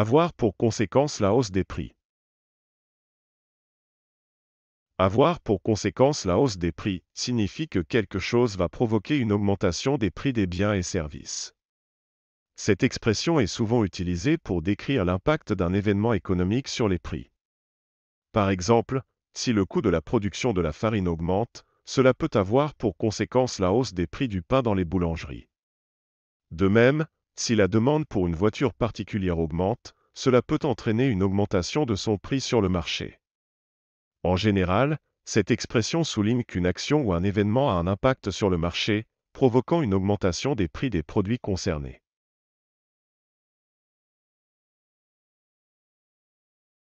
avoir pour conséquence la hausse des prix. Avoir pour conséquence la hausse des prix signifie que quelque chose va provoquer une augmentation des prix des biens et services. Cette expression est souvent utilisée pour décrire l'impact d'un événement économique sur les prix. Par exemple, si le coût de la production de la farine augmente, cela peut avoir pour conséquence la hausse des prix du pain dans les boulangeries. De même, si la demande pour une voiture particulière augmente, cela peut entraîner une augmentation de son prix sur le marché. En général, cette expression souligne qu'une action ou un événement a un impact sur le marché, provoquant une augmentation des prix des produits concernés.